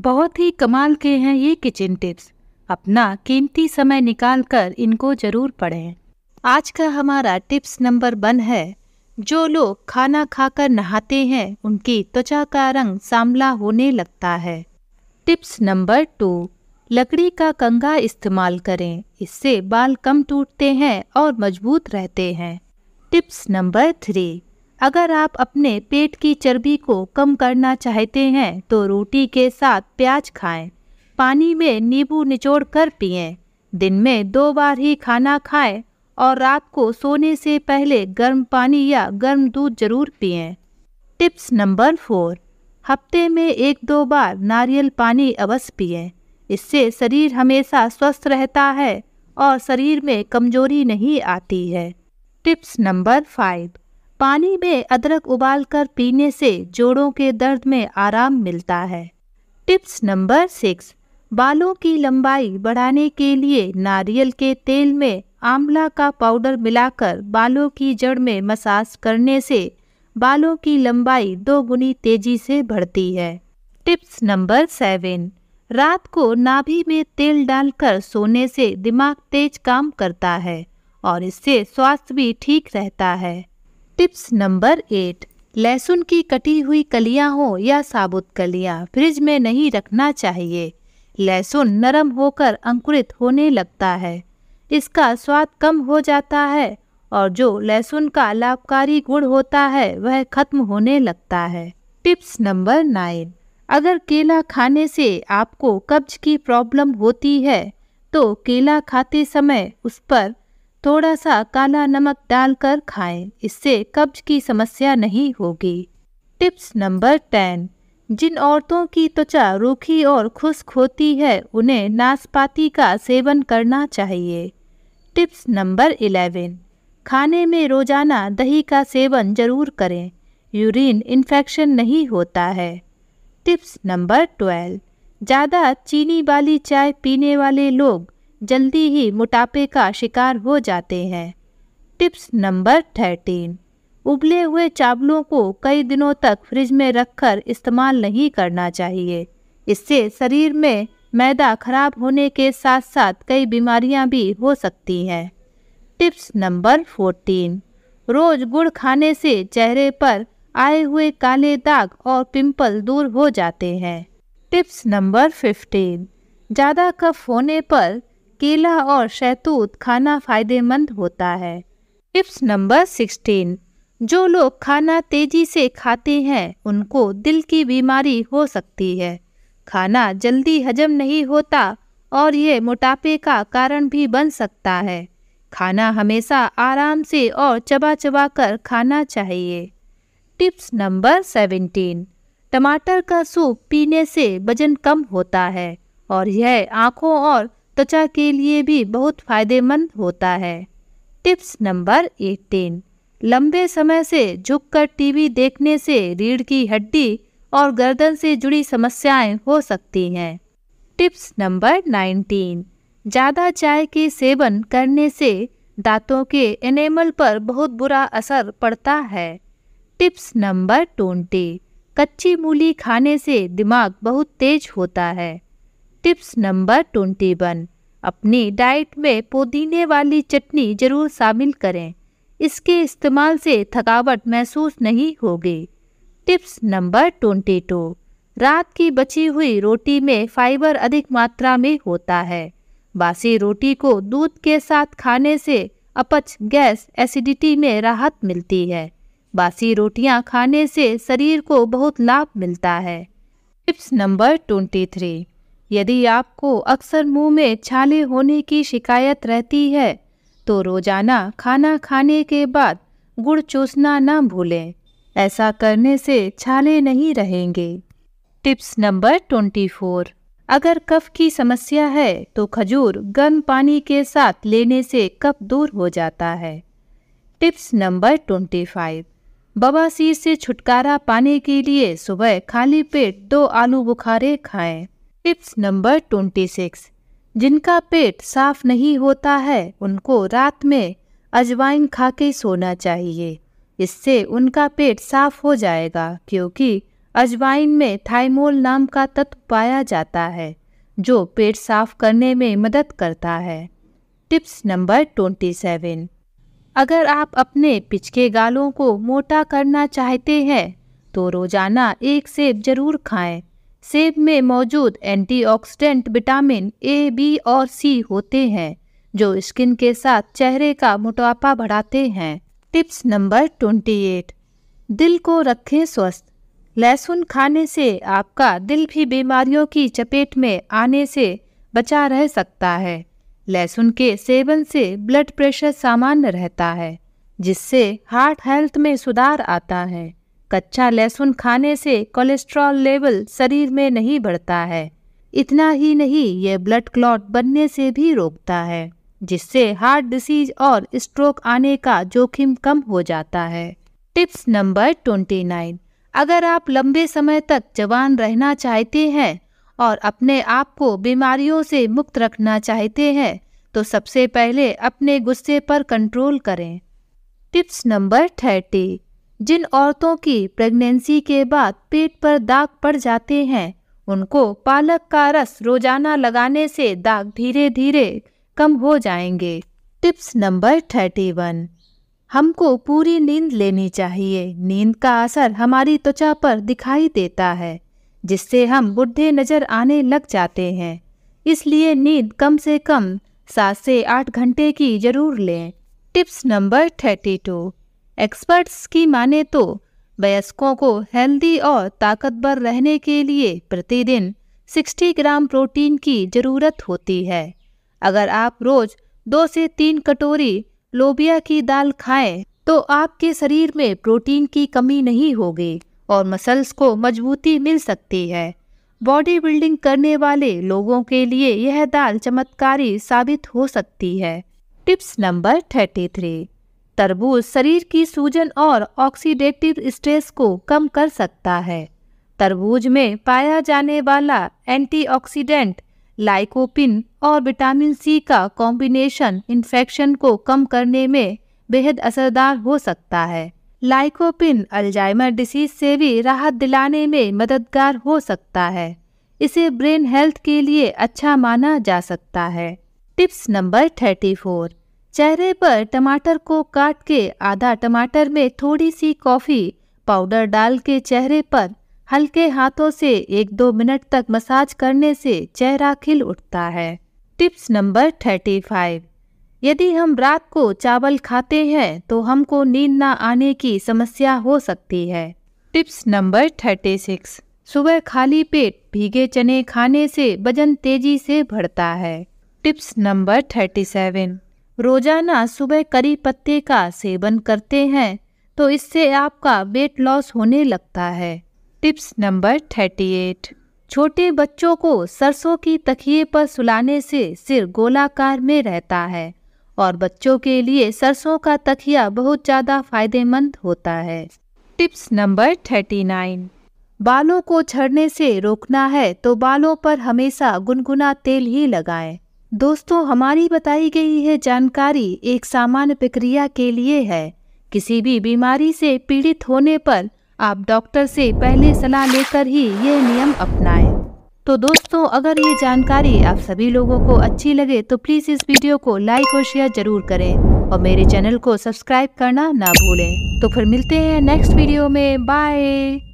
बहुत ही कमाल के हैं ये किचन टिप्स अपना कीमती समय निकाल कर इनको ज़रूर पढ़ें आज का हमारा टिप्स नंबर वन है जो लोग खाना खाकर नहाते हैं उनकी त्वचा का रंग सांवला होने लगता है टिप्स नंबर टू लकड़ी का कंगा इस्तेमाल करें इससे बाल कम टूटते हैं और मजबूत रहते हैं टिप्स नंबर थ्री अगर आप अपने पेट की चर्बी को कम करना चाहते हैं तो रोटी के साथ प्याज खाएं, पानी में नींबू निचोड़ कर पिएं, दिन में दो बार ही खाना खाएं और रात को सोने से पहले गर्म पानी या गर्म दूध जरूर पिएं। टिप्स नंबर फोर हफ्ते में एक दो बार नारियल पानी अवश्य पिएं। इससे शरीर हमेशा स्वस्थ रहता है और शरीर में कमजोरी नहीं आती है टिप्स नंबर फाइव पानी में अदरक उबालकर पीने से जोड़ों के दर्द में आराम मिलता है टिप्स नंबर सिक्स बालों की लंबाई बढ़ाने के लिए नारियल के तेल में आंवला का पाउडर मिलाकर बालों की जड़ में मसाज करने से बालों की लंबाई दोगुनी तेजी से बढ़ती है टिप्स नंबर सेवन रात को नाभि में तेल डालकर सोने से दिमाग तेज काम करता है और इससे स्वास्थ्य भी ठीक रहता है टिप्स नंबर एट लहसुन की कटी हुई कलियां हो या साबुत कलियां फ्रिज में नहीं रखना चाहिए लहसुन नरम होकर अंकुरित होने लगता है इसका स्वाद कम हो जाता है और जो लहसुन का लाभकारी गुण होता है वह खत्म होने लगता है टिप्स नंबर नाइन अगर केला खाने से आपको कब्ज की प्रॉब्लम होती है तो केला खाते समय उस पर थोड़ा सा काला नमक डालकर खाएं इससे कब्ज की समस्या नहीं होगी टिप्स नंबर टेन जिन औरतों की त्वचा रूखी और खुश्क होती है उन्हें नाशपाती का सेवन करना चाहिए टिप्स नंबर इलेवन खाने में रोजाना दही का सेवन जरूर करें यूरिन इन्फेक्शन नहीं होता है टिप्स नंबर ट्वेल्व ज़्यादा चीनी वाली चाय पीने वाले लोग जल्दी ही मोटापे का शिकार हो जाते हैं टिप्स नंबर थर्टीन उबले हुए चावलों को कई दिनों तक फ्रिज में रखकर इस्तेमाल नहीं करना चाहिए इससे शरीर में मैदा खराब होने के साथ साथ कई बीमारियां भी हो सकती हैं टिप्स नंबर फोर्टीन रोज गुड़ खाने से चेहरे पर आए हुए काले दाग और पिंपल दूर हो जाते हैं टिप्स नंबर फिफ्टीन ज़्यादा कफ होने पर केला और शहतूत खाना फायदेमंद होता है टिप्स नंबर सिक्सटीन जो लोग खाना तेजी से खाते हैं उनको दिल की बीमारी हो सकती है खाना जल्दी हजम नहीं होता और यह मोटापे का कारण भी बन सकता है खाना हमेशा आराम से और चबा चबा कर खाना चाहिए टिप्स नंबर सेवेंटीन टमाटर का सूप पीने से वजन कम होता है और यह आँखों और त्वचा के लिए भी बहुत फायदेमंद होता है टिप्स नंबर एटीन लंबे समय से झुककर टीवी देखने से रीढ़ की हड्डी और गर्दन से जुड़ी समस्याएं हो सकती हैं टिप्स नंबर नाइनटीन ज़्यादा चाय के सेवन करने से दांतों के एनेमल पर बहुत बुरा असर पड़ता है टिप्स नंबर ट्वेंटी कच्ची मूली खाने से दिमाग बहुत तेज होता है टिप्स नंबर ट्वेंटी वन अपनी डाइट में पुदीने वाली चटनी ज़रूर शामिल करें इसके इस्तेमाल से थकावट महसूस नहीं होगी टिप्स नंबर ट्वेंटी टू रात की बची हुई रोटी में फाइबर अधिक मात्रा में होता है बासी रोटी को दूध के साथ खाने से अपच गैस एसिडिटी में राहत मिलती है बासी रोटियां खाने से शरीर को बहुत लाभ मिलता है टिप्स नंबर ट्वेंटी थ्री यदि आपको अक्सर मुंह में छाले होने की शिकायत रहती है तो रोजाना खाना खाने के बाद गुड़ चूसना ना भूलें ऐसा करने से छाले नहीं रहेंगे टिप्स नंबर ट्वेंटी फोर अगर कफ की समस्या है तो खजूर गर्म पानी के साथ लेने से कफ दूर हो जाता है टिप्स नंबर ट्वेंटी फाइव बबासीर से छुटकारा पाने के लिए सुबह खाली पेट दो आलू बुखारे खाएं टिप्स नंबर ट्वेंटी सिक्स जिनका पेट साफ नहीं होता है उनको रात में अजवाइन खा के सोना चाहिए इससे उनका पेट साफ हो जाएगा क्योंकि अजवाइन में थाइमोल नाम का तत्व पाया जाता है जो पेट साफ करने में मदद करता है टिप्स नंबर ट्वेंटी सेवन अगर आप अपने पिचके गालों को मोटा करना चाहते हैं तो रोज़ाना एक सेब ज़रूर खाएं सेब में मौजूद एंटीऑक्सीडेंट विटामिन ए बी और सी होते हैं जो स्किन के साथ चेहरे का मोटापा बढ़ाते हैं टिप्स नंबर ट्वेंटी एट दिल को रखें स्वस्थ लहसुन खाने से आपका दिल भी बीमारियों की चपेट में आने से बचा रह सकता है लहसुन के सेवन से ब्लड प्रेशर सामान्य रहता है जिससे हार्ट हेल्थ में सुधार आता है कच्चा लहसुन खाने से कोलेस्ट्रॉल लेवल शरीर में नहीं बढ़ता है इतना ही नहीं यह ब्लड क्लॉट बनने से भी रोकता है जिससे हार्ट डिसीज और स्ट्रोक आने का जोखिम कम हो जाता है टिप्स नंबर ट्वेंटी नाइन अगर आप लंबे समय तक जवान रहना चाहते हैं और अपने आप को बीमारियों से मुक्त रखना चाहते हैं तो सबसे पहले अपने गुस्से पर कंट्रोल करें टिप्स नंबर थर्टी जिन औरतों की प्रेगनेंसी के बाद पेट पर दाग पड़ जाते हैं उनको पालक का रस रोजाना लगाने से दाग धीरे धीरे कम हो जाएंगे टिप्स नंबर थर्टी वन हमको पूरी नींद लेनी चाहिए नींद का असर हमारी त्वचा पर दिखाई देता है जिससे हम बुढ़े नजर आने लग जाते हैं इसलिए नींद कम से कम सात से आठ घंटे की जरूर लें tips number thirty two experts की माने तो वयस्कों को हेल्दी और ताकतवर रहने के लिए प्रतिदिन 60 ग्राम प्रोटीन की ज़रूरत होती है अगर आप रोज़ दो से तीन कटोरी लोबिया की दाल खाएं तो आपके शरीर में प्रोटीन की कमी नहीं होगी और मसल्स को मजबूती मिल सकती है बॉडी बिल्डिंग करने वाले लोगों के लिए यह दाल चमत्कारी साबित हो सकती है टिप्स नंबर थर्टी थ्री तरबूज शरीर की सूजन और ऑक्सीडेटिव स्ट्रेस को कम कर सकता है तरबूज में पाया जाने वाला एंटीऑक्सीडेंट लाइकोपिन और विटामिन सी का कॉम्बिनेशन इन्फेक्शन को कम करने में बेहद असरदार हो सकता है लाइकोपिन अल्जाइमर डिसीज से भी राहत दिलाने में मददगार हो सकता है इसे ब्रेन हेल्थ के लिए अच्छा माना जा सकता है टिप्स नंबर थर्टी फोर चेहरे पर टमाटर को काट के आधा टमाटर में थोड़ी सी कॉफ़ी पाउडर डाल के चेहरे पर हल्के हाथों से एक दो मिनट तक मसाज करने से चेहरा खिल उठता है टिप्स नंबर थर्टी फाइव यदि हम रात को चावल खाते हैं तो हमको नींद ना आने की समस्या हो सकती है टिप्स नंबर थर्टी सिक्स सुबह खाली पेट भीगे चने खाने से वजन तेजी से बढ़ता है टिप्स नंबर थर्टी सेवन रोजाना सुबह करी पत्ते का सेवन करते हैं तो इससे आपका वेट लॉस होने लगता है टिप्स नंबर थर्टी एट छोटे बच्चों को सरसों की तकिए पर सुलाने से सिर गोलाकार में रहता है और बच्चों के लिए सरसों का तकिया बहुत ज़्यादा फायदेमंद होता है टिप्स नंबर थर्टी नाइन बालों को झड़ने से रोकना है तो बालों पर हमेशा गुनगुना तेल ही लगाएं। दोस्तों हमारी बताई गई है जानकारी एक सामान्य प्रक्रिया के लिए है किसी भी बीमारी से पीड़ित होने पर आप डॉक्टर से पहले सलाह लेकर ही ये नियम अपनाएं। तो दोस्तों अगर ये जानकारी आप सभी लोगों को अच्छी लगे तो प्लीज़ इस वीडियो को लाइक और शेयर जरूर करें और मेरे चैनल को सब्सक्राइब करना ना भूलें तो फिर मिलते हैं नेक्स्ट वीडियो में बाय